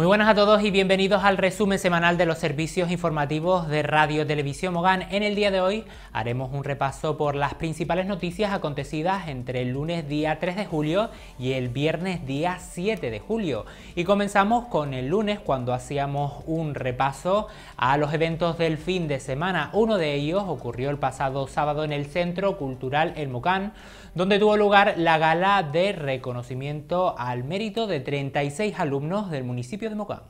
Muy buenas a todos y bienvenidos al resumen semanal de los servicios informativos de Radio Televisión Mogán. En el día de hoy haremos un repaso por las principales noticias acontecidas entre el lunes día 3 de julio y el viernes día 7 de julio. Y comenzamos con el lunes cuando hacíamos un repaso a los eventos del fin de semana. Uno de ellos ocurrió el pasado sábado en el Centro Cultural El Mogán donde tuvo lugar la gala de reconocimiento al mérito de 36 alumnos del municipio de Mocán.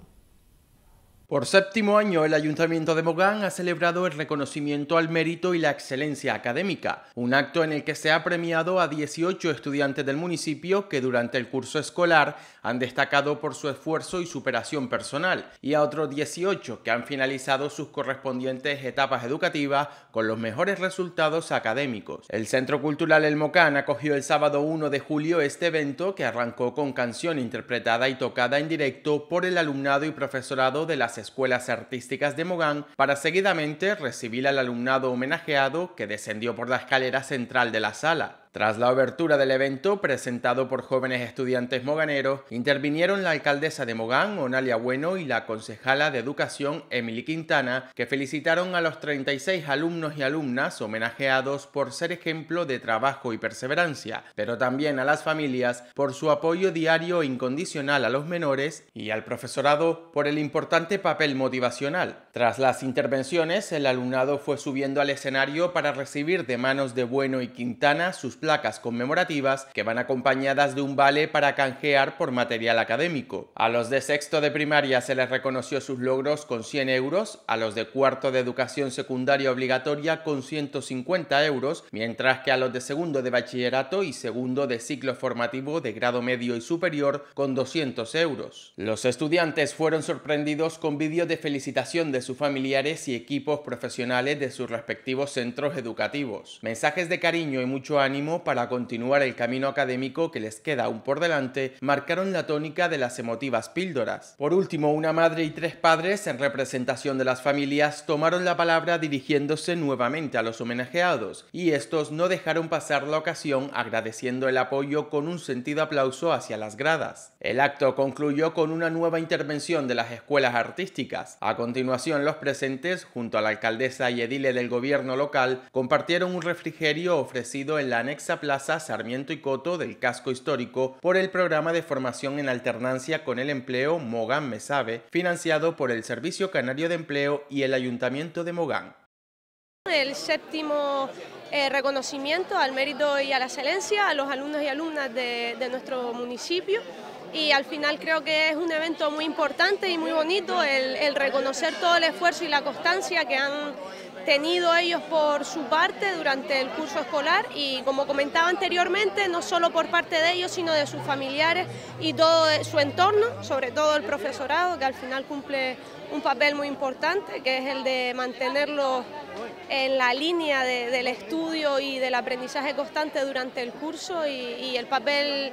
Por séptimo año, el Ayuntamiento de Mogán ha celebrado el reconocimiento al mérito y la excelencia académica, un acto en el que se ha premiado a 18 estudiantes del municipio que durante el curso escolar han destacado por su esfuerzo y superación personal, y a otros 18 que han finalizado sus correspondientes etapas educativas con los mejores resultados académicos. El Centro Cultural El Mocán acogió el sábado 1 de julio este evento que arrancó con canción interpretada y tocada en directo por el alumnado y profesorado de la escuelas artísticas de Mogán para seguidamente recibir al alumnado homenajeado que descendió por la escalera central de la sala. Tras la abertura del evento, presentado por jóvenes estudiantes moganeros, intervinieron la alcaldesa de Mogán, Onalia Bueno, y la concejala de Educación, Emily Quintana, que felicitaron a los 36 alumnos y alumnas homenajeados por ser ejemplo de trabajo y perseverancia, pero también a las familias por su apoyo diario e incondicional a los menores y al profesorado por el importante papel motivacional. Tras las intervenciones, el alumnado fue subiendo al escenario para recibir de manos de Bueno y Quintana sus placas conmemorativas que van acompañadas de un vale para canjear por material académico. A los de sexto de primaria se les reconoció sus logros con 100 euros, a los de cuarto de educación secundaria obligatoria con 150 euros, mientras que a los de segundo de bachillerato y segundo de ciclo formativo de grado medio y superior con 200 euros. Los estudiantes fueron sorprendidos con vídeos de felicitación de sus familiares y equipos profesionales de sus respectivos centros educativos. Mensajes de cariño y mucho ánimo para continuar el camino académico que les queda aún por delante marcaron la tónica de las emotivas píldoras. Por último, una madre y tres padres, en representación de las familias, tomaron la palabra dirigiéndose nuevamente a los homenajeados, y estos no dejaron pasar la ocasión agradeciendo el apoyo con un sentido aplauso hacia las gradas. El acto concluyó con una nueva intervención de las escuelas artísticas. A continuación, los presentes, junto a la alcaldesa y edile del gobierno local, compartieron un refrigerio ofrecido en la anexa Plaza Sarmiento y Coto del casco histórico por el programa de formación en alternancia con el empleo Mogán Mesabe, financiado por el Servicio Canario de Empleo y el Ayuntamiento de Mogán. El séptimo eh, reconocimiento al mérito y a la excelencia a los alumnos y alumnas de, nuestro municipio y al final creo que es un evento muy importante y muy bonito el reconocer todo el esfuerzo y la constancia que han tenido ellos por su parte durante el curso escolar y como comentaba anteriormente, no solo por parte de ellos, sino de sus familiares y todo su entorno, sobre todo el profesorado, que al final cumple un papel muy importante, que es el de mantenerlos en la línea del estudio y del aprendizaje constante durante el curso y, el papel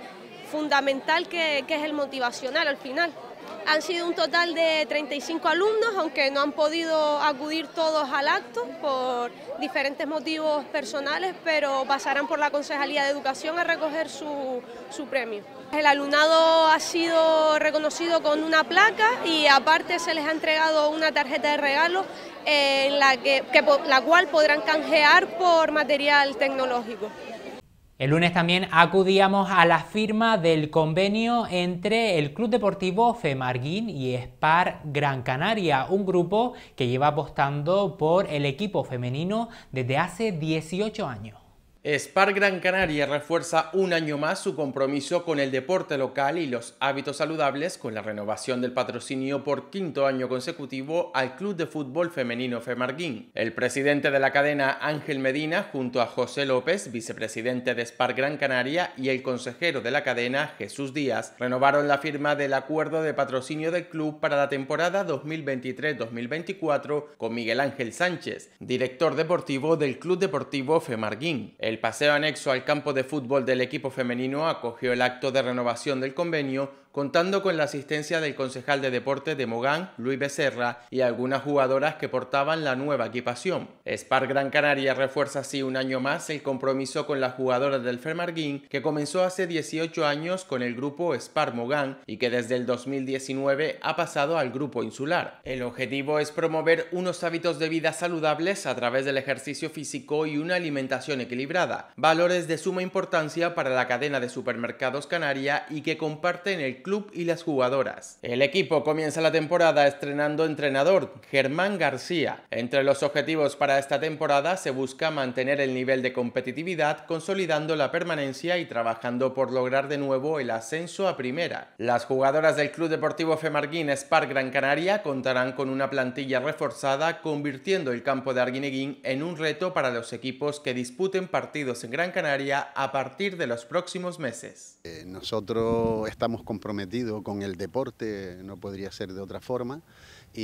fundamental que es el motivacional al final. Han sido un total de 35 alumnos, aunque no han podido acudir todos al acto por diferentes motivos personales, pero pasarán por la Concejalía de Educación a recoger su, premio. El alumnado ha sido reconocido con una placa y aparte se les ha entregado una tarjeta de regalo en eh, la, que, la cual podrán canjear por material tecnológico. El lunes también acudíamos a la firma del convenio entre el Club Deportivo Femarguín y Spar Gran Canaria, un grupo que lleva apostando por el equipo femenino desde hace 18 años. Spar Gran Canaria refuerza un año más su compromiso con el deporte local y los hábitos saludables con la renovación del patrocinio por quinto año consecutivo al Club de Fútbol Femenino Femarguín. El presidente de la cadena Ángel Medina junto a José López, vicepresidente de Spark Gran Canaria y el consejero de la cadena Jesús Díaz renovaron la firma del acuerdo de patrocinio del club para la temporada 2023-2024 con Miguel Ángel Sánchez, director deportivo del Club Deportivo Femarguín. El el paseo anexo al campo de fútbol del equipo femenino acogió el acto de renovación del convenio contando con la asistencia del concejal de deporte de Mogán, Luis Becerra, y algunas jugadoras que portaban la nueva equipación. Spar Gran Canaria refuerza así un año más el compromiso con las jugadoras del Fermarguín, que comenzó hace 18 años con el grupo Spar Mogán y que desde el 2019 ha pasado al grupo insular. El objetivo es promover unos hábitos de vida saludables a través del ejercicio físico y una alimentación equilibrada, valores de suma importancia para la cadena de supermercados canaria y que comparten el club y las jugadoras. El equipo comienza la temporada estrenando entrenador, Germán García. Entre los objetivos para esta temporada se busca mantener el nivel de competitividad, consolidando la permanencia y trabajando por lograr de nuevo el ascenso a primera. Las jugadoras del Club Deportivo Femarguín Spark Gran Canaria contarán con una plantilla reforzada, convirtiendo el campo de Arguineguín en un reto para los equipos que disputen partidos en Gran Canaria a partir de los próximos meses. Eh, nosotros estamos comprometidos con el deporte, no podría ser de otra forma, ah,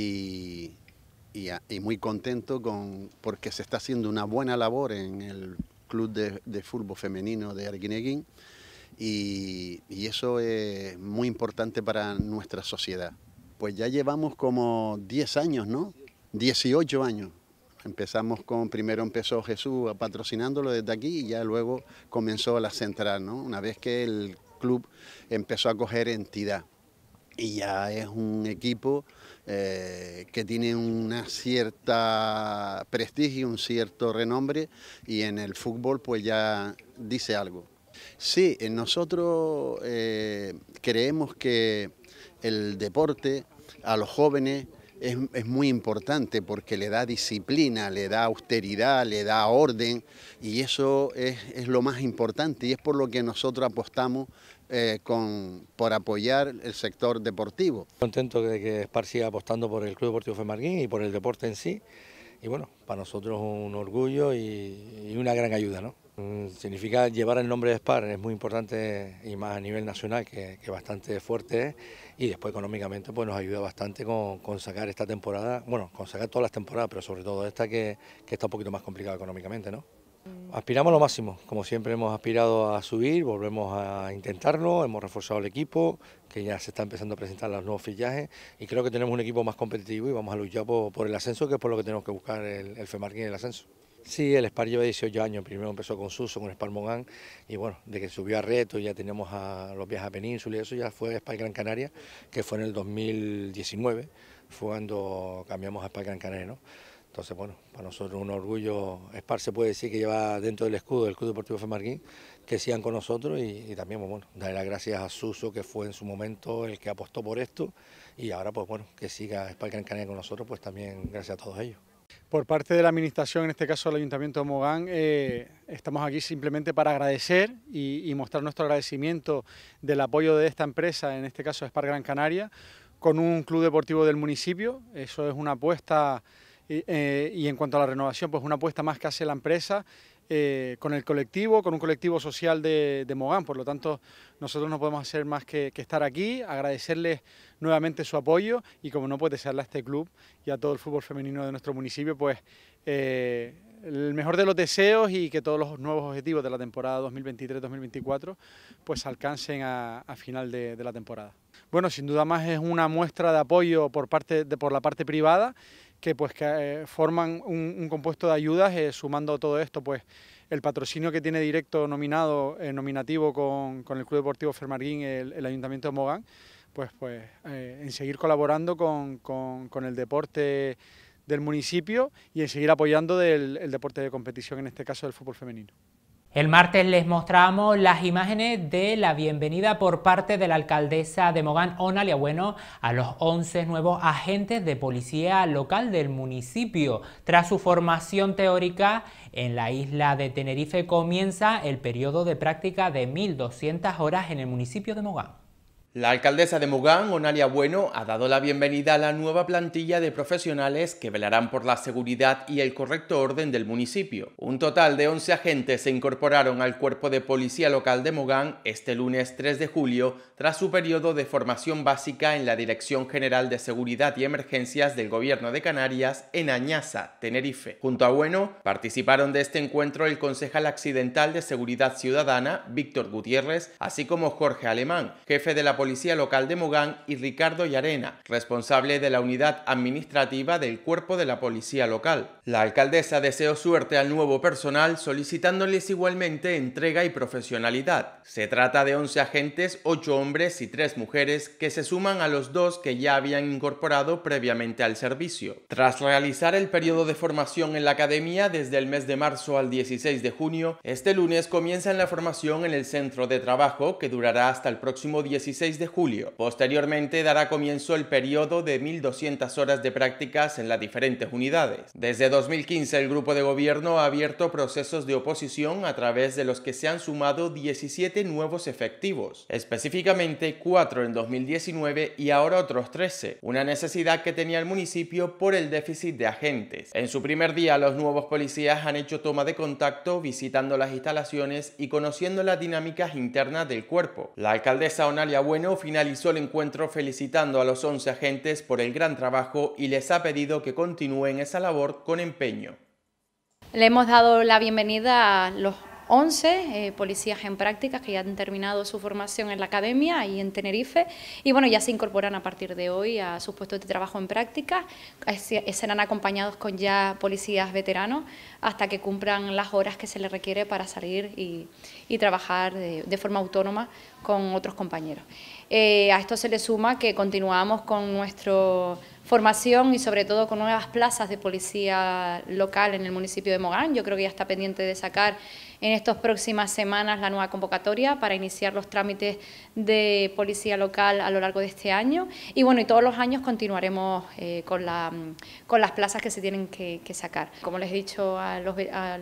y, muy contento con, porque se está haciendo una buena labor en el Club de, Fútbol Femenino de Arguineguín, y, eso es muy importante para nuestra sociedad. Pues ya llevamos como 10 años, ¿no? 18 años. Empezamos con, primero empezó Jesús patrocinándolo desde aquí y ya luego comenzó la central, ¿no? Una vez que el club empezó a coger entidad y ya es un equipo eh, que tiene una cierta prestigio, un cierto renombre y en el fútbol pues ya dice algo. Sí, eh, nosotros eh, creemos que el deporte a los jóvenes es, muy importante porque le da disciplina, le da austeridad, le da orden y eso es lo más importante y es por lo que nosotros apostamos eh, con, por apoyar el sector deportivo. Contento de que Spar siga apostando por el Club Deportivo Femarguín y por el deporte en sí. Y bueno, para nosotros un orgullo y, una gran ayuda, ¿no? Mm, significa llevar el nombre de Spar, es muy importante y más a nivel nacional, que, bastante fuerte es, y después económicamente pues nos ayuda bastante con, con, sacar esta temporada, bueno, con sacar todas las temporadas, pero sobre todo esta que, que está un poquito más complicada económicamente, ¿no? Aspiramos lo máximo, como siempre hemos aspirado a subir, volvemos a intentarlo, hemos reforzado el equipo, que ya se está empezando a presentar los nuevos fichajes y creo que tenemos un equipo más competitivo y vamos a luchar por, el ascenso, que es por lo que tenemos que buscar el, el FEMARQUÍN y el ascenso. Sí, el SPAR lleva 18 años, primero empezó con Suso, con SPAR Mogán, y bueno, de que subió a Reto, ya teníamos a los viajes a Península y eso ya fue SPAR Gran Canaria, que fue en el 2019, fue cuando cambiamos a SPAR Gran Canaria, ¿no? Entonces, bueno, para nosotros un orgullo, Spar se puede decir que lleva dentro del escudo del Club Deportivo Femarguín, que sigan con nosotros y, también, pues, bueno, dar las gracias a Suso, que fue en su momento el que apostó por esto, y ahora, pues bueno, que siga Spar Gran Canaria con nosotros, pues también gracias a todos ellos. Por parte de la Administración, en este caso ...del Ayuntamiento de Mogán, eh, estamos aquí simplemente para agradecer y, mostrar nuestro agradecimiento del apoyo de esta empresa, en este caso Spar Gran Canaria, con un club deportivo del municipio. Eso es una apuesta eh, y en cuanto a la renovación, pues una apuesta más que hace la empresa eh, con el colectivo, con un colectivo social de, Mogán. Por lo tanto, nosotros no podemos hacer más que, estar aquí, agradecerles nuevamente su apoyo y como no, puede serle a este club y a todo el fútbol femenino de nuestro municipio, pues eh, el mejor de los deseos y que todos los nuevos objetivos de la temporada 2023-2024 pues alcancen a, final de, la temporada. Bueno, sin duda más es una muestra de apoyo por, parte, de, por la parte privada que, pues, que eh, forman un, compuesto de ayudas eh, sumando todo esto, pues el patrocinio que tiene directo nominado, eh, nominativo con, el Club Deportivo Fermarguín, el, el Ayuntamiento de Mogán, pues, pues en seguir colaborando con, el deporte del municipio y en seguir apoyando del, el deporte de competición, en este caso del fútbol femenino. El martes les mostramos las imágenes de la bienvenida por parte de la alcaldesa de Mogán, Onalia Bueno, a los 11 nuevos agentes de policía local del municipio. Tras su formación teórica en la isla de Tenerife comienza el periodo de práctica de 1.200 horas en el municipio de Mogán. La alcaldesa de Mogán, Onalia Bueno, ha dado la bienvenida a la nueva plantilla de profesionales que velarán por la seguridad y el correcto orden del municipio. Un total de 11 agentes se incorporaron al cuerpo de policía local de Mogán este lunes 3 de julio tras su periodo de formación básica en la Dirección General de Seguridad y Emergencias del Gobierno de Canarias en Añaza, Tenerife. Junto a Bueno, participaron de este encuentro el concejal accidental de Seguridad Ciudadana, Víctor Gutiérrez, así como Jorge Alemán, jefe de la Policía. Policía Local de Mogán, y Ricardo Llarena, responsable de la unidad administrativa del Cuerpo de la Policía Local. La alcaldesa deseó suerte al nuevo personal, solicitándoles igualmente entrega y profesionalidad. Se trata de 11 agentes, 8 hombres y 3 mujeres, que se suman a los dos que ya habían incorporado previamente al servicio. Tras realizar el periodo de formación en la academia desde el mes de marzo al 16 de junio, este lunes comienzan la formación en el centro de trabajo que durará hasta el próximo 16 de julio. Posteriormente dará comienzo el periodo de 1.200 horas de prácticas en las diferentes unidades. Desde 2015 el grupo de gobierno ha abierto procesos de oposición a través de los que se han sumado 17 nuevos efectivos, específicamente 4 en 2019 y ahora otros 13, una necesidad que tenía el municipio por el déficit de agentes. En su primer día los nuevos policías han hecho toma de contacto visitando las instalaciones y conociendo las dinámicas internas del cuerpo. La alcaldesa Onalia Bueno finalizó el encuentro felicitando a los 11 agentes por el gran trabajo y les ha pedido que continúen esa labor con empeño. Le hemos dado la bienvenida a los 11 eh, policías en prácticas que ya han terminado su formación en la academia y en Tenerife y bueno, ya se incorporan a partir de hoy a sus puestos de trabajo en práctica serán acompañados con ya policías veteranos hasta que cumplan las horas que se les requiere para salir y, trabajar eh, de forma autónoma con otros compañeros. Eh, a esto se le suma que continuamos con nuestra formación y sobre todo con nuevas plazas de policía local en el municipio de Mogán. Yo creo que ya está pendiente de sacar en estas próximas semanas la nueva convocatoria para iniciar los trámites de policía local a lo largo de este año. Y bueno, y todos los años continuaremos eh, con, las plazas que se tienen que, sacar. Como les he dicho a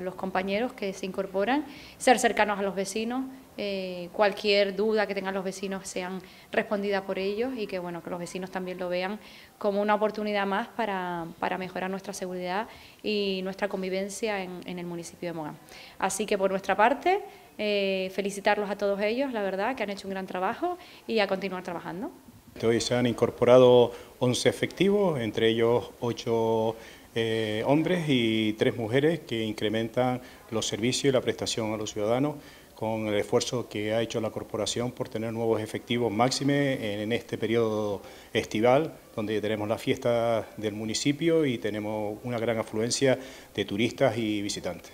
los compañeros que se incorporan, ser cercanos a los vecinos, eh, cualquier duda que tengan los vecinos sean respondidas por ellos y que bueno que los vecinos también lo vean como una oportunidad más para, para mejorar nuestra seguridad y nuestra convivencia en, en, el municipio de Mogán. Así que por nuestra parte, eh, felicitarlos a todos ellos, la verdad, que han hecho un gran trabajo y a continuar trabajando. Este, hoy se han incorporado 11 efectivos, entre ellos 8 eh, hombres y 3 mujeres que incrementan los servicios y la prestación a los ciudadanos con el esfuerzo que ha hecho la corporación por tener nuevos efectivos máxime en este periodo estival, donde tenemos la fiesta del municipio y tenemos una gran afluencia de turistas y visitantes.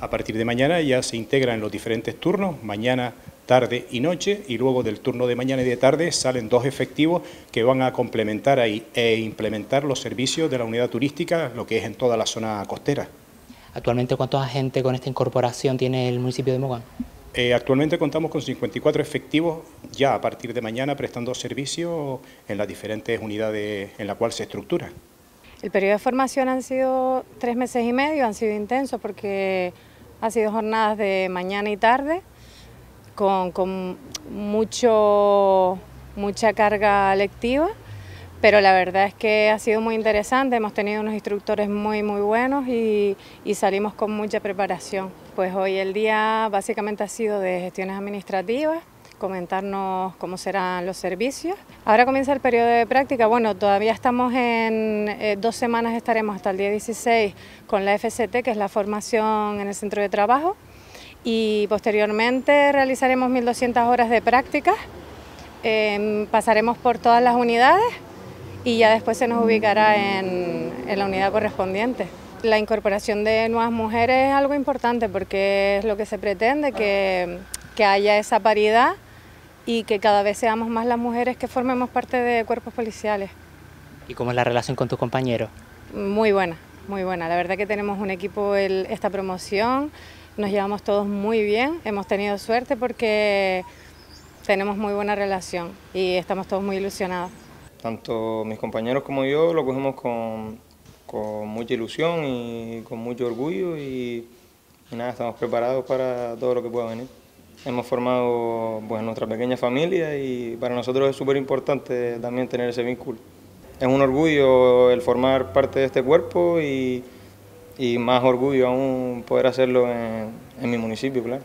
A partir de mañana ya se integran los diferentes turnos, mañana, tarde y noche, y luego del turno de mañana y de tarde salen dos efectivos que van a complementar e implementar los servicios de la unidad turística, lo que es en toda la zona costera. Actualmente, ¿cuántos agentes con esta incorporación tiene el municipio de Mogán? Eh, actualmente contamos con 54 efectivos ya a partir de mañana prestando servicio en las diferentes unidades en la cual se estructura. El periodo de formación han sido tres meses y medio, han sido intensos porque han sido jornadas de mañana y tarde con, mucho, mucha carga lectiva, pero la verdad es que ha sido muy interesante, hemos tenido unos instructores muy, muy buenos y salimos con mucha preparación. Pues hoy el día básicamente ha sido de gestiones administrativas, comentarnos cómo serán los servicios. Ahora comienza el periodo de práctica. Bueno, todavía estamos en eh, dos semanas, estaremos hasta el día 16 con la FCT, que es la formación en el centro de trabajo, y posteriormente realizaremos 1.200 horas de práctica... Em, pasaremos por todas las unidades y ya después se nos ubicará en la unidad correspondiente. La incorporación de nuevas mujeres es algo importante porque es lo que se pretende, que, haya esa paridad y que cada vez seamos más las mujeres que formemos parte de cuerpos policiales. ¿Y cómo es la relación con tus compañeros? Muy buena, muy buena. La verdad que tenemos un equipo en esta promoción, nos llevamos todos muy bien, hemos tenido suerte porque tenemos muy buena relación y estamos todos muy ilusionados. Tanto mis compañeros como yo lo cogemos con con mucha ilusión y con mucho orgullo y, nada, estamos preparados para todo lo que pueda venir. Hemos formado pues, nuestra pequeña familia y para nosotros es súper importante también tener ese vínculo. Es un orgullo el formar parte de este cuerpo y, más orgullo aún poder hacerlo en, en mi municipio, claro.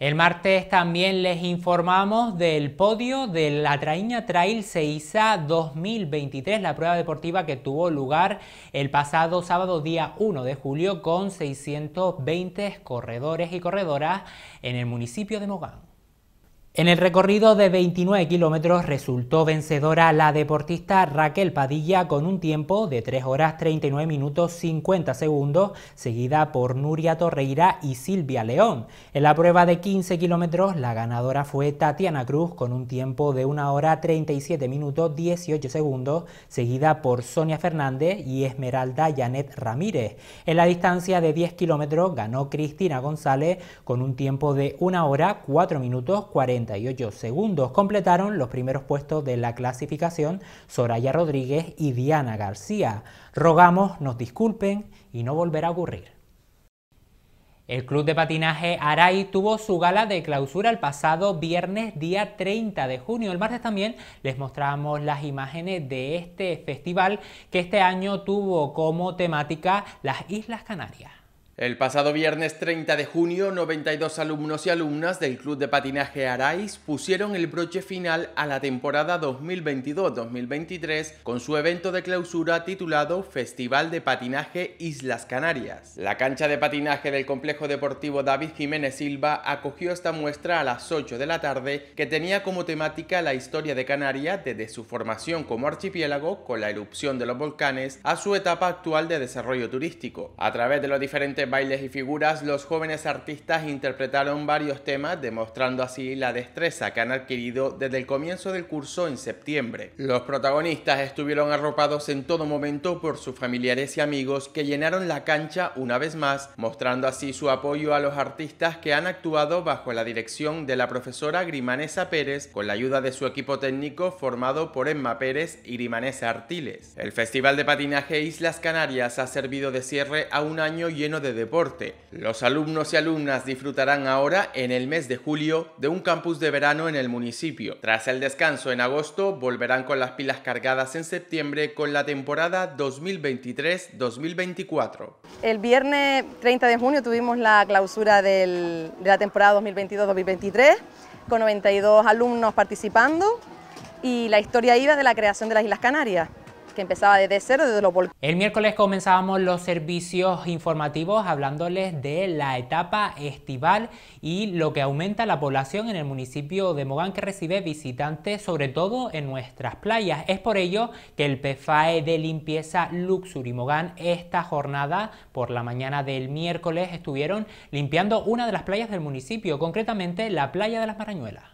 El martes también les informamos del podio de la Traíña Trail Seiza 2023, la prueba deportiva que tuvo lugar el pasado sábado día 1 de julio con 620 corredores y corredoras en el municipio de Mogán. En el recorrido de 29 kilómetros resultó vencedora la deportista Raquel Padilla con un tiempo de 3 horas 39 minutos 50 segundos, seguida por Nuria Torreira y Silvia León. En la prueba de 15 kilómetros la ganadora fue Tatiana Cruz con un tiempo de 1 hora 37 minutos 18 segundos, seguida por Sonia Fernández y Esmeralda Janet Ramírez. En la distancia de 10 kilómetros ganó Cristina González con un tiempo de 1 hora 4 minutos 40 48 segundos. Completaron los primeros puestos de la clasificación Soraya Rodríguez y Diana García. Rogamos nos disculpen y no volverá a ocurrir. El club de patinaje Arai tuvo su gala de clausura el pasado viernes día 30 de junio. El martes también les mostramos las imágenes de este festival que este año tuvo como temática las Islas Canarias. El pasado viernes 30 de junio, 92 alumnos y alumnas del Club de Patinaje Arais pusieron el broche final a la temporada 2022-2023 con su evento de clausura titulado Festival de Patinaje Islas Canarias. La cancha de patinaje del Complejo Deportivo David Jiménez Silva acogió esta muestra a las 8 de la tarde que tenía como temática la historia de Canarias desde su formación como archipiélago con la erupción de los volcanes a su etapa actual de desarrollo turístico. A través de los diferentes bailes y figuras, los jóvenes artistas interpretaron varios temas, demostrando así la destreza que han adquirido desde el comienzo del curso en septiembre. Los protagonistas estuvieron arropados en todo momento por sus familiares y amigos que llenaron la cancha una vez más, mostrando así su apoyo a los artistas que han actuado bajo la dirección de la profesora Grimanesa Pérez con la ayuda de su equipo técnico formado por Emma Pérez y Grimanesa Artiles. El Festival de Patinaje Islas Canarias ha servido de cierre a un año lleno de deporte. Los alumnos y alumnas disfrutarán ahora en el mes de julio de un campus de verano en el municipio. Tras el descanso en agosto, volverán con las pilas cargadas en septiembre con la temporada 2023-2024. El viernes 30 de junio tuvimos la clausura de la temporada 2022-2023 con 92 alumnos participando y la historia iba de la creación de las Islas Canarias empezaba cero, desde El miércoles comenzábamos los servicios informativos hablándoles de la etapa estival y lo que aumenta la población en el municipio de Mogán que recibe visitantes, sobre todo en nuestras playas. Es por ello que el PFAE de limpieza Luxury Mogán esta jornada por la mañana del miércoles estuvieron limpiando una de las playas del municipio, concretamente la playa de las Marañuelas.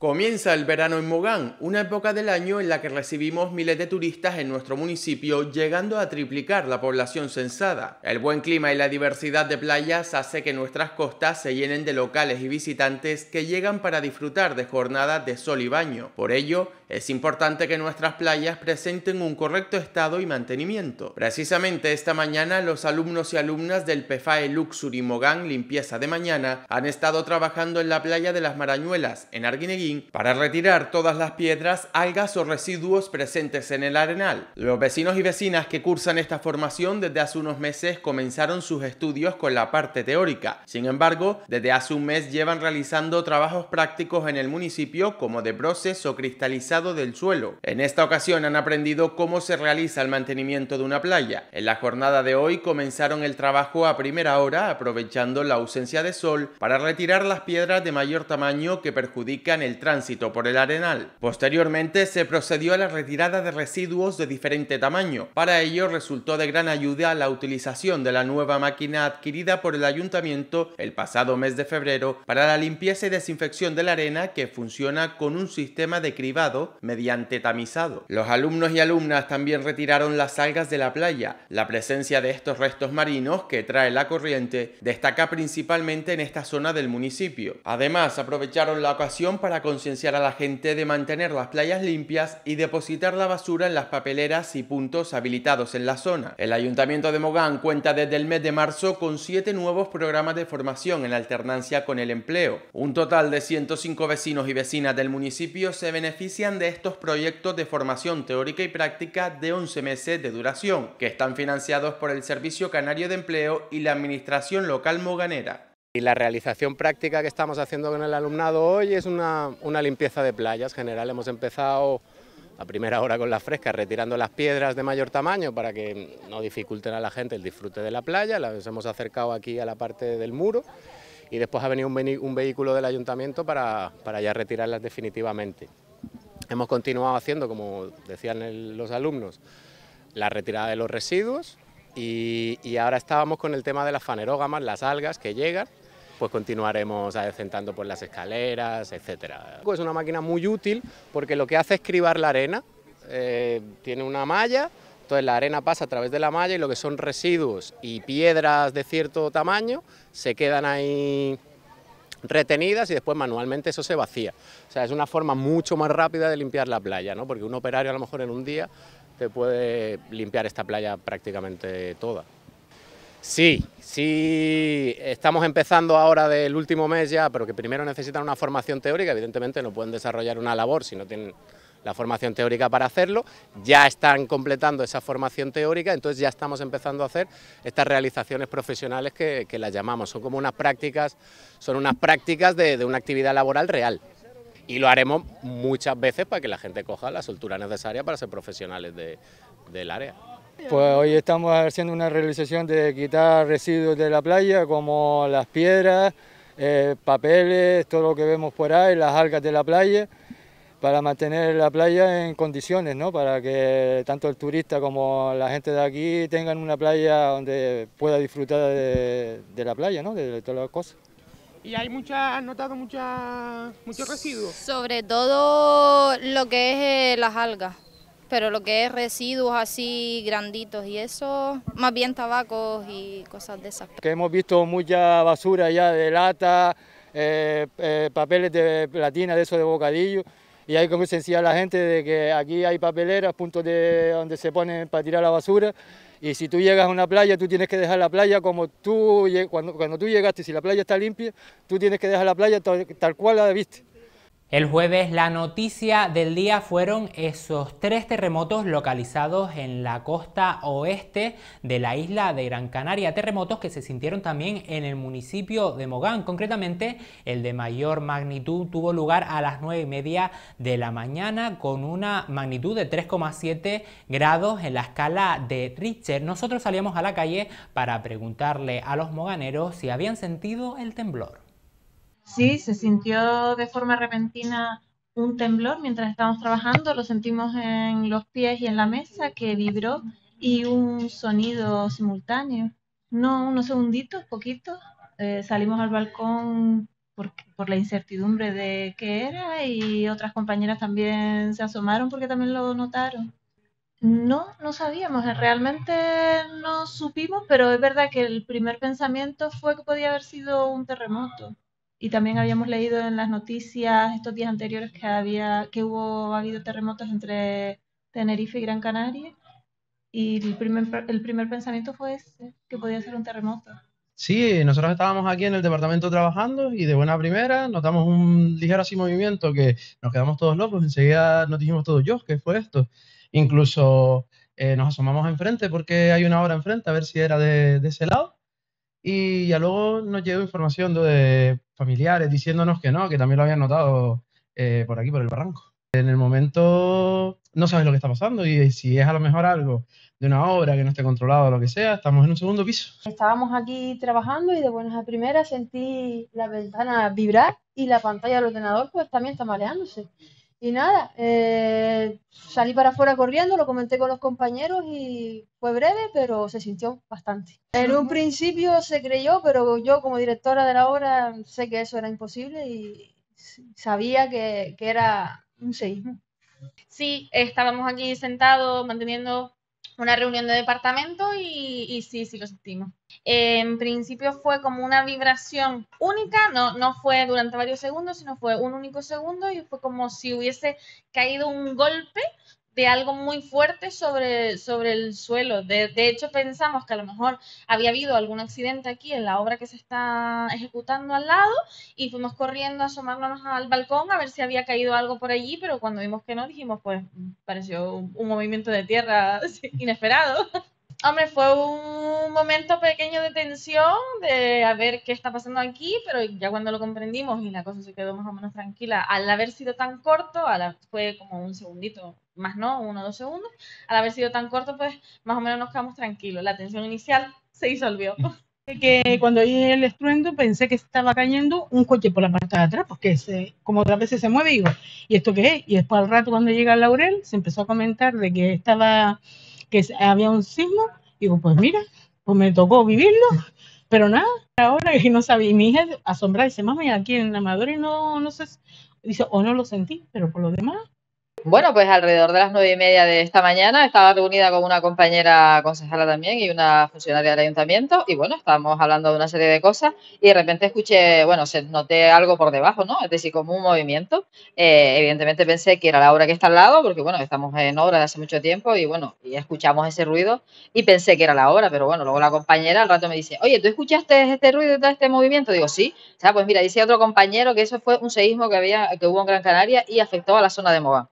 Comienza el verano en Mogán, una época del año en la que recibimos miles de turistas en nuestro municipio, llegando a triplicar la población censada. El buen clima y la diversidad de playas hace que nuestras costas se llenen de locales y visitantes que llegan para disfrutar de jornadas de sol y baño. Por ello, es importante que nuestras playas presenten un correcto estado y mantenimiento. Precisamente esta mañana los alumnos y alumnas del PFAE Luxury Mogán Limpieza de Mañana han estado trabajando en la playa de las Marañuelas, en Arguineguín, para retirar todas las piedras, algas o residuos presentes en el arenal. Los vecinos y vecinas que cursan esta formación desde hace unos meses comenzaron sus estudios con la parte teórica. Sin embargo, desde hace un mes llevan realizando trabajos prácticos en el municipio como de proceso cristalizado del suelo. En esta ocasión han aprendido cómo se realiza el mantenimiento de una playa. En la jornada de hoy comenzaron el trabajo a primera hora, aprovechando la ausencia de sol, para retirar las piedras de mayor tamaño que perjudican el tránsito por el arenal. Posteriormente se procedió a la retirada de residuos de diferente tamaño. Para ello resultó de gran ayuda la utilización de la nueva máquina adquirida por el ayuntamiento el pasado mes de febrero para la limpieza y desinfección de la arena que funciona con un sistema de cribado mediante tamizado. Los alumnos y alumnas también retiraron las algas de la playa. La presencia de estos restos marinos que trae la corriente destaca principalmente en esta zona del municipio. Además, aprovecharon la ocasión para concienciar a la gente de mantener las playas limpias y depositar la basura en las papeleras y puntos habilitados en la zona. El Ayuntamiento de Mogán cuenta desde el mes de marzo con siete nuevos programas de formación en alternancia con el empleo. Un total de 105 vecinos y vecinas del municipio se benefician de estos proyectos de formación teórica y práctica de 11 meses de duración, que están financiados por el Servicio Canario de Empleo y la Administración Local Moganera. Y la realización práctica que estamos haciendo con el alumnado hoy es una, limpieza de playas. En general hemos empezado a primera hora con las frescas, retirando las piedras de mayor tamaño para que no dificulten a la gente el disfrute de la playa. Las hemos acercado aquí a la parte del muro y después ha venido un, vehículo del ayuntamiento para ya retirarlas definitivamente. Hemos continuado haciendo, como decían los alumnos, la retirada de los residuos y, ahora estábamos con el tema de las fanerógamas, las algas que llegan, pues continuaremos adecentando por las escaleras, etc. Es pues una máquina muy útil porque lo que hace es cribar la arena, eh, tiene una malla, entonces la arena pasa a través de la malla y lo que son residuos y piedras de cierto tamaño se quedan ahí retenidas y después manualmente eso se vacía. O sea, es una forma mucho más rápida de limpiar la playa, ¿no? porque un operario a lo mejor en un día te puede limpiar esta playa prácticamente toda. Sí, sí, estamos empezando ahora del último mes ya, pero que primero necesitan una formación teórica, evidentemente no pueden desarrollar una labor si no tienen la formación teórica para hacerlo, ya están completando esa formación teórica, entonces ya estamos empezando a hacer estas realizaciones profesionales que, las llamamos, son como unas prácticas, son unas prácticas de, una actividad laboral real y lo haremos muchas veces para que la gente coja la soltura necesaria para ser profesionales del área. Pues hoy estamos haciendo una realización de quitar residuos de la playa como las piedras, eh, papeles, todo lo que vemos por ahí, las algas de la playa para mantener la playa en condiciones, ¿no? para que tanto el turista como la gente de aquí tengan una playa donde pueda disfrutar de, la playa, ¿no? de, todas las cosas. ¿Y hay muchas, han notado muchos residuos? Sobre todo lo que es eh, las algas, pero lo que es residuos así granditos y eso, más bien tabacos y cosas de esas. Que hemos visto mucha basura ya de lata, eh, eh, papeles de platina, de eso de bocadillo y hay como concienciar la gente de que aquí hay papeleras, puntos de donde se ponen para tirar la basura y si tú llegas a una playa, tú tienes que dejar la playa como tú, cuando, cuando tú llegaste, si la playa está limpia, tú tienes que dejar la playa tal cual la viste. El jueves la noticia del día fueron esos tres terremotos localizados en la costa oeste de la isla de Gran Canaria, terremotos que se sintieron también en el municipio de Mogán. Concretamente, el de mayor magnitud tuvo lugar a las 9 y media de la mañana con una magnitud de 3,7 grados en la escala de Richter. Nosotros salíamos a la calle para preguntarle a los moganeros si habían sentido el temblor. Sí, se sintió de forma repentina un temblor mientras estábamos trabajando, lo sentimos en los pies y en la mesa que vibró y un sonido simultáneo. No, unos segunditos, poquitos, eh, salimos al balcón por, la incertidumbre de qué era y otras compañeras también se asomaron porque también lo notaron. No, no sabíamos, eh, realmente no supimos, pero es verdad que el primer pensamiento fue que podía haber sido un terremoto y también habíamos leído en las noticias estos días anteriores que había que hubo ha habido terremotos entre Tenerife y Gran Canaria y el primer el primer pensamiento fue ese, que podía ser un terremoto. Sí, nosotros estábamos aquí en el departamento trabajando y de buena primera notamos un ligero así movimiento que nos quedamos todos locos, enseguida nos dijimos todos, yo, ¿qué fue esto? Incluso eh, nos asomamos enfrente porque hay una hora enfrente a ver si era de, de ese lado y ya luego nos llegó información de familiares diciéndonos que no, que también lo habían notado eh, por aquí, por el barranco. En el momento no sabes lo que está pasando y si es a lo mejor algo de una obra que no esté controlado o lo que sea, estamos en un segundo piso. Estábamos aquí trabajando y de buenas a primeras sentí la ventana vibrar y la pantalla del ordenador pues también está mareándose y nada, eh, salí para afuera corriendo, lo comenté con los compañeros y fue breve, pero se sintió bastante. En un principio se creyó, pero yo como directora de la obra sé que eso era imposible y sabía que, que era un seísmo. Sí, estábamos aquí sentados manteniendo una reunión de departamento y, sí, sí lo sentimos. En principio fue como una vibración única, no, no fue durante varios segundos, sino fue un único segundo y fue como si hubiese caído un golpe de algo muy fuerte sobre, sobre el suelo. De, hecho, pensamos que a lo mejor había habido algún accidente aquí en la obra que se está ejecutando al lado y fuimos corriendo a asomarnos al balcón a ver si había caído algo por allí, pero cuando vimos que no, dijimos, pues pareció un, movimiento de tierra inesperado. Hombre, fue un momento pequeño de tensión, de a ver qué está pasando aquí, pero ya cuando lo comprendimos y la cosa se quedó más o menos tranquila, al haber sido tan corto, fue como un segundito, más no, uno o dos segundos. Al haber sido tan corto, pues más o menos nos quedamos tranquilos. La tensión inicial se disolvió. Que cuando oí el estruendo pensé que estaba cayendo un coche por la parte de atrás, porque se, como otras veces se mueve, digo, ¿y esto qué es? Y después al rato cuando llega Laurel se empezó a comentar de que estaba, que había un sismo, digo, pues mira, pues me tocó vivirlo, pero nada, ahora que no sabía, y mi hija asombrada dice, mami, aquí en la y no, no sé, dice, o no lo sentí, pero por lo demás, bueno, pues alrededor de las nueve y media de esta mañana estaba reunida con una compañera concejala también y una funcionaria del ayuntamiento y bueno, estábamos hablando de una serie de cosas y de repente escuché, bueno, se noté algo por debajo, ¿no? Es decir, como un movimiento. Eh, evidentemente pensé que era la obra que está al lado porque bueno, estamos en obra de hace mucho tiempo y bueno, y escuchamos ese ruido y pensé que era la obra, pero bueno, luego la compañera al rato me dice, oye, ¿tú escuchaste este ruido, este movimiento? Digo, sí. O sea, pues mira, dice otro compañero que eso fue un seísmo que, había, que hubo en Gran Canaria y afectó a la zona de Mogán.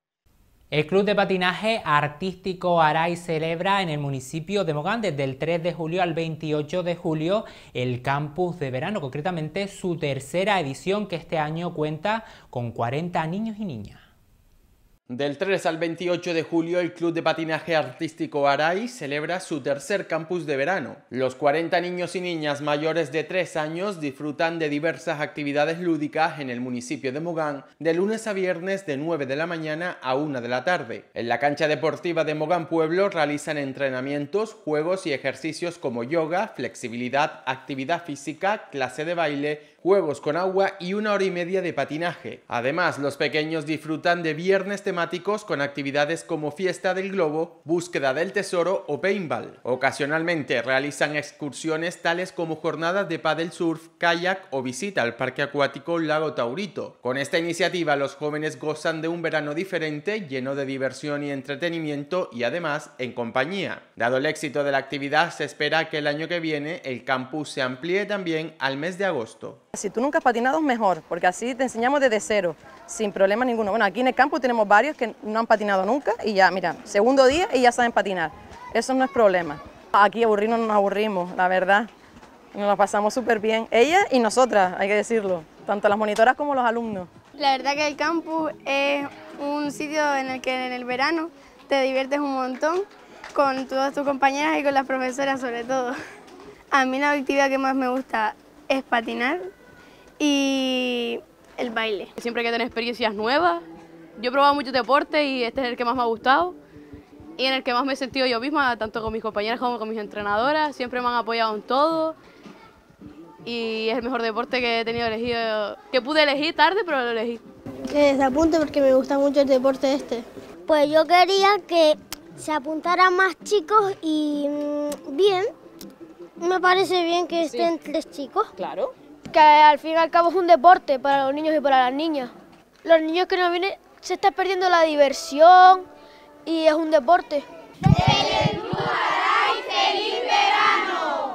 El Club de Patinaje Artístico Aray celebra en el municipio de Mogán desde el 3 de julio al 28 de julio el campus de verano, concretamente su tercera edición que este año cuenta con 40 niños y niñas. Del 3 al 28 de julio, el Club de Patinaje Artístico Aray celebra su tercer campus de verano. Los 40 niños y niñas mayores de 3 años disfrutan de diversas actividades lúdicas en el municipio de Mogán de lunes a viernes de 9 de la mañana a 1 de la tarde. En la cancha deportiva de Mogán Pueblo realizan entrenamientos, juegos y ejercicios como yoga, flexibilidad, actividad física, clase de baile, juegos con agua y una hora y media de patinaje. Además, los pequeños disfrutan de viernes temáticos con actividades como fiesta del globo, búsqueda del tesoro o paintball. Ocasionalmente realizan excursiones tales como jornadas de paddle surf, kayak o visita al parque acuático Lago Taurito. Con esta iniciativa los jóvenes gozan de un verano diferente lleno de diversión y entretenimiento y además en compañía. Dado el éxito de la actividad, se espera que el año que viene el campus se amplíe también al mes de agosto si tú nunca has patinado es mejor, porque así te enseñamos desde cero, sin problema ninguno. Bueno, aquí en el campus tenemos varios que no han patinado nunca y ya, mira, segundo día y ya saben patinar. Eso no es problema. Aquí aburrimos nos aburrimos, la verdad. Nos lo pasamos súper bien, ella y nosotras, hay que decirlo, tanto las monitoras como los alumnos. La verdad que el campus es un sitio en el que en el verano te diviertes un montón con todas tus compañeras y con las profesoras sobre todo. A mí la actividad que más me gusta es patinar, y el baile. Siempre hay que tener experiencias nuevas. Yo he probado muchos deportes y este es el que más me ha gustado y en el que más me he sentido yo misma, tanto con mis compañeras como con mis entrenadoras. Siempre me han apoyado en todo y es el mejor deporte que he tenido elegido, que pude elegir tarde, pero lo elegí. Que se apunte porque me gusta mucho el deporte este. Pues yo quería que se apuntaran más chicos y mm, bien, me parece bien que estén tres chicos. Claro. Que al fin y al cabo es un deporte para los niños y para las niñas. Los niños que no vienen se están perdiendo la diversión y es un deporte. verano!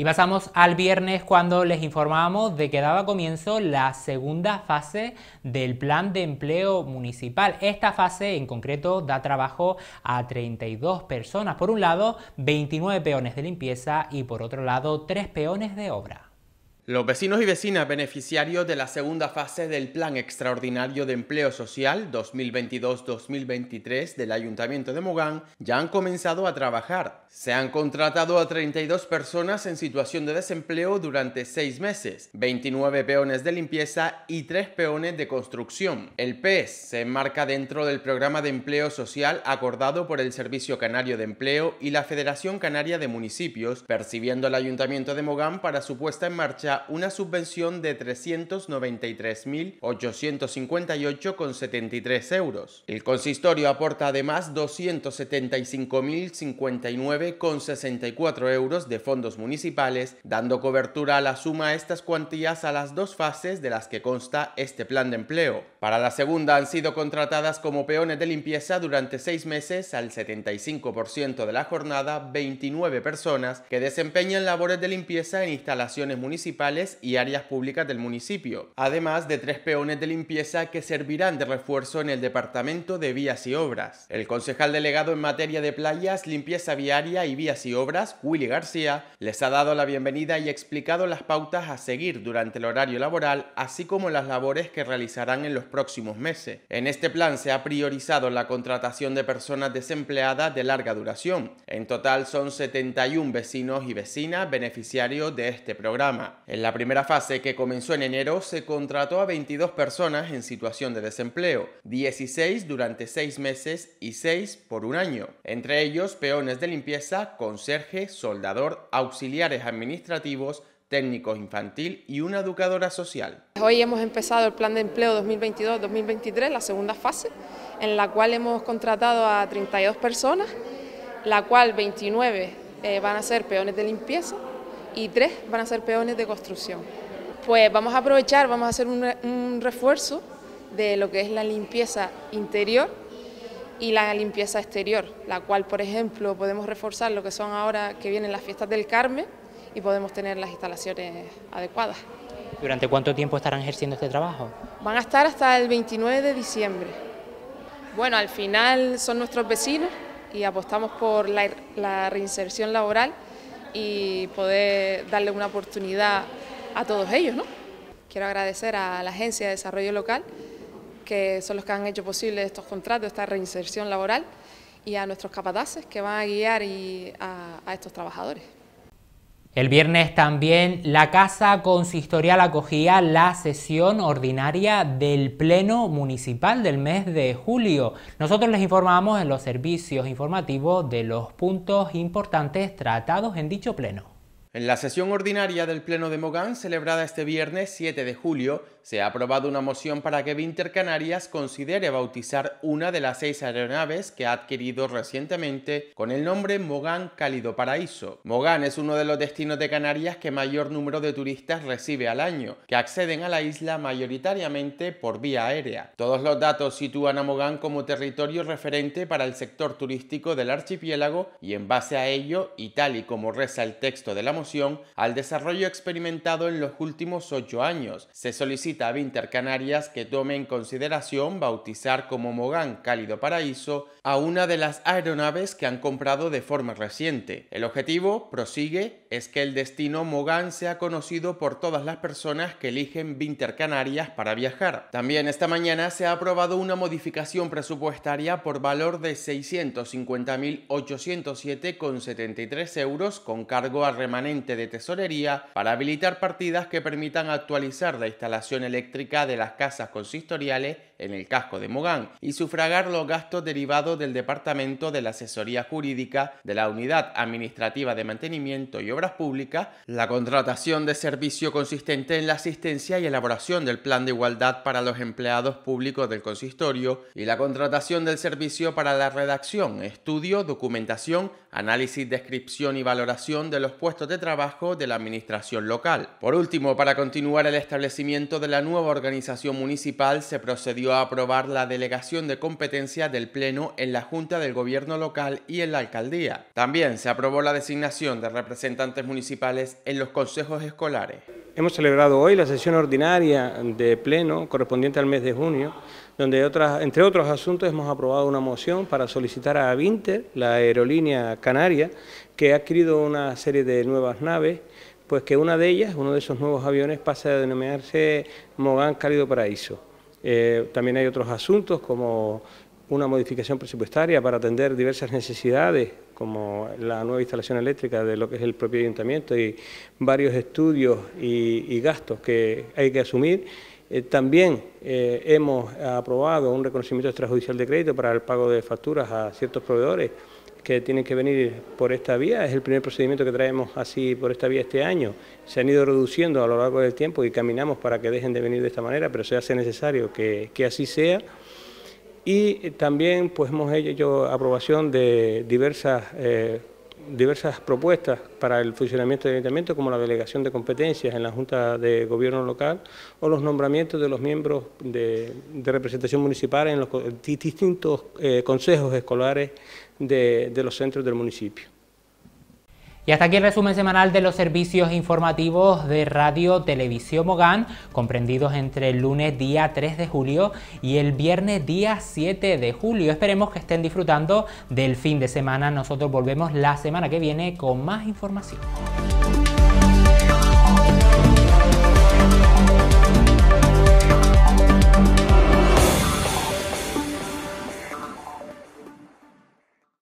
Y pasamos al viernes cuando les informábamos de que daba comienzo la segunda fase del plan de empleo municipal. Esta fase en concreto da trabajo a 32 personas. Por un lado, 29 peones de limpieza y por otro lado, 3 peones de obra. Los vecinos y vecinas beneficiarios de la segunda fase del Plan Extraordinario de Empleo Social 2022-2023 del Ayuntamiento de Mogán ya han comenzado a trabajar. Se han contratado a 32 personas en situación de desempleo durante seis meses, 29 peones de limpieza y 3 peones de construcción. El PES se enmarca dentro del programa de empleo social acordado por el Servicio Canario de Empleo y la Federación Canaria de Municipios, percibiendo el Ayuntamiento de Mogán para su puesta en marcha una subvención de 393.858,73 euros. El consistorio aporta además 275.059,64 euros de fondos municipales, dando cobertura a la suma de estas cuantías a las dos fases de las que consta este plan de empleo. Para la segunda han sido contratadas como peones de limpieza durante seis meses al 75% de la jornada 29 personas que desempeñan labores de limpieza en instalaciones municipales y áreas públicas del municipio, además de tres peones de limpieza que servirán de refuerzo en el Departamento de Vías y Obras. El concejal delegado en materia de playas, limpieza viaria y vías y obras, Willy García, les ha dado la bienvenida y explicado las pautas a seguir durante el horario laboral, así como las labores que realizarán en los próximos meses. En este plan se ha priorizado la contratación de personas desempleadas de larga duración. En total son 71 vecinos y vecinas beneficiarios de este programa. En la primera fase, que comenzó en enero, se contrató a 22 personas en situación de desempleo, 16 durante 6 meses y 6 por un año, entre ellos peones de limpieza, conserje, soldador, auxiliares administrativos, técnico infantil y una educadora social. Hoy hemos empezado el plan de empleo 2022-2023, la segunda fase, en la cual hemos contratado a 32 personas, la cual 29 eh, van a ser peones de limpieza, y tres van a ser peones de construcción. Pues vamos a aprovechar, vamos a hacer un, refuerzo de lo que es la limpieza interior y la limpieza exterior, la cual, por ejemplo, podemos reforzar lo que son ahora que vienen las fiestas del Carmen y podemos tener las instalaciones adecuadas. ¿Durante cuánto tiempo estarán ejerciendo este trabajo? Van a estar hasta el 29 de diciembre. Bueno, al final son nuestros vecinos y apostamos por la reinserción laboral y poder darle una oportunidad a todos ellos. ¿no? Quiero agradecer a la Agencia de Desarrollo Local, que son los que han hecho posible estos contratos, esta reinserción laboral, y a nuestros capataces que van a guiar a estos trabajadores. El viernes también la Casa Consistorial acogía la sesión ordinaria del Pleno Municipal del mes de julio. Nosotros les informamos en los servicios informativos de los puntos importantes tratados en dicho Pleno. En la sesión ordinaria del Pleno de Mogán, celebrada este viernes 7 de julio, se ha aprobado una moción para que Vinter Canarias considere bautizar una de las seis aeronaves que ha adquirido recientemente con el nombre Mogán Cálido Paraíso. Mogán es uno de los destinos de Canarias que mayor número de turistas recibe al año, que acceden a la isla mayoritariamente por vía aérea. Todos los datos sitúan a Mogán como territorio referente para el sector turístico del archipiélago y en base a ello, y tal y como reza el texto de la moción, al desarrollo experimentado en los últimos ocho años. Se solicita Vinter Intercanarias que tome en consideración bautizar como Mogán Cálido Paraíso a una de las aeronaves que han comprado de forma reciente. El objetivo, prosigue, es que el destino Mogán sea conocido por todas las personas que eligen Vinter Canarias para viajar. También esta mañana se ha aprobado una modificación presupuestaria por valor de 650.807,73 euros con cargo a remanente de tesorería para habilitar partidas que permitan actualizar la instalación eléctrica de las casas consistoriales en el casco de Mogán y sufragar los gastos derivados del Departamento de la Asesoría Jurídica de la Unidad Administrativa de Mantenimiento y Obras Públicas, la contratación de servicio consistente en la asistencia y elaboración del plan de igualdad para los empleados públicos del consistorio y la contratación del servicio para la redacción, estudio, documentación, análisis, descripción y valoración de los puestos de trabajo de la administración local. Por último, para continuar el establecimiento de la nueva organización municipal se procedió a aprobar la delegación de competencia del Pleno en la Junta del Gobierno Local y en la Alcaldía. También se aprobó la designación de representantes municipales en los consejos escolares. Hemos celebrado hoy la sesión ordinaria de Pleno correspondiente al mes de junio, donde entre otros asuntos hemos aprobado una moción para solicitar a Vinter, la aerolínea canaria, que ha adquirido una serie de nuevas naves, pues que una de ellas, uno de esos nuevos aviones, pasa a denominarse Mogán Cálido Paraíso. Eh, también hay otros asuntos como una modificación presupuestaria para atender diversas necesidades, como la nueva instalación eléctrica de lo que es el propio ayuntamiento y varios estudios y, gastos que hay que asumir. Eh, también eh, hemos aprobado un reconocimiento extrajudicial de crédito para el pago de facturas a ciertos proveedores que tienen que venir por esta vía, es el primer procedimiento que traemos así por esta vía este año. Se han ido reduciendo a lo largo del tiempo y caminamos para que dejen de venir de esta manera, pero se hace necesario que, así sea. Y también pues, hemos hecho aprobación de diversas, eh, diversas propuestas para el funcionamiento del Ayuntamiento, como la delegación de competencias en la Junta de Gobierno Local o los nombramientos de los miembros de, representación municipal en los distintos eh, consejos escolares de, los centros del municipio. Y hasta aquí el resumen semanal de los servicios informativos de Radio Televisión Mogán, comprendidos entre el lunes día 3 de julio y el viernes día 7 de julio. Esperemos que estén disfrutando del fin de semana. Nosotros volvemos la semana que viene con más información.